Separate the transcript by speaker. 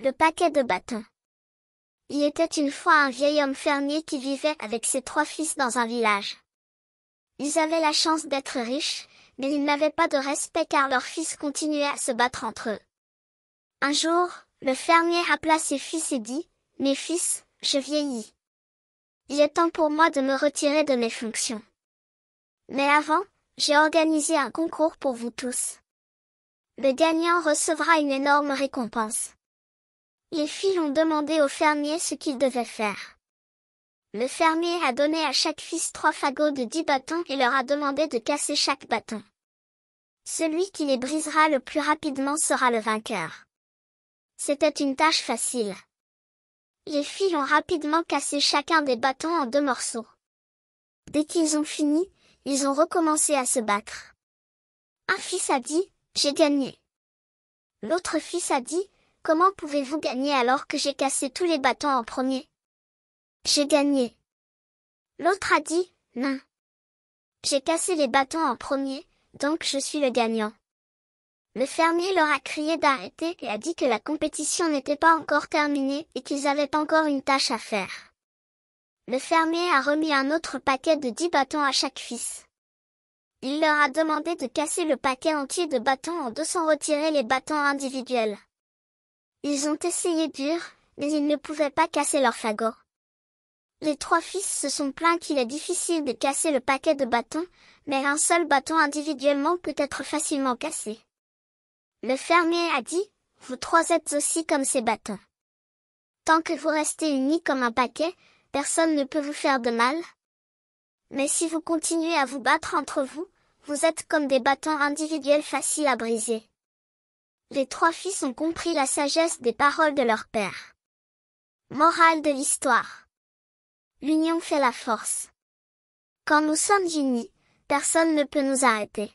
Speaker 1: Le paquet de bâtons. Il était une fois un vieil homme fermier qui vivait avec ses trois fils dans un village. Ils avaient la chance d'être riches, mais ils n'avaient pas de respect car leurs fils continuaient à se battre entre eux. Un jour, le fermier appela ses fils et dit, Mes fils, je vieillis. Il est temps pour moi de me retirer de mes fonctions. Mais avant, j'ai organisé un concours pour vous tous. Le gagnant recevra une énorme récompense. Les filles ont demandé au fermier ce qu'ils devaient faire. Le fermier a donné à chaque fils trois fagots de dix bâtons et leur a demandé de casser chaque bâton. Celui qui les brisera le plus rapidement sera le vainqueur. C'était une tâche facile. Les filles ont rapidement cassé chacun des bâtons en deux morceaux. Dès qu'ils ont fini, ils ont recommencé à se battre. Un fils a dit, j'ai gagné. L'autre fils a dit, Comment pouvez-vous gagner alors que j'ai cassé tous les bâtons en premier J'ai gagné. L'autre a dit, non. J'ai cassé les bâtons en premier, donc je suis le gagnant. Le fermier leur a crié d'arrêter et a dit que la compétition n'était pas encore terminée et qu'ils avaient encore une tâche à faire. Le fermier a remis un autre paquet de dix bâtons à chaque fils. Il leur a demandé de casser le paquet entier de bâtons en deux sans retirer les bâtons individuels. Ils ont essayé dur, mais ils ne pouvaient pas casser leur fagot. Les trois fils se sont plaints qu'il est difficile de casser le paquet de bâtons, mais un seul bâton individuellement peut être facilement cassé. Le fermier a dit, vous trois êtes aussi comme ces bâtons. Tant que vous restez unis comme un paquet, personne ne peut vous faire de mal. Mais si vous continuez à vous battre entre vous, vous êtes comme des bâtons individuels faciles à briser les trois fils ont compris la sagesse des paroles de leur père. Morale de l'histoire. L'union fait la force. Quand nous sommes unis, personne ne peut nous arrêter.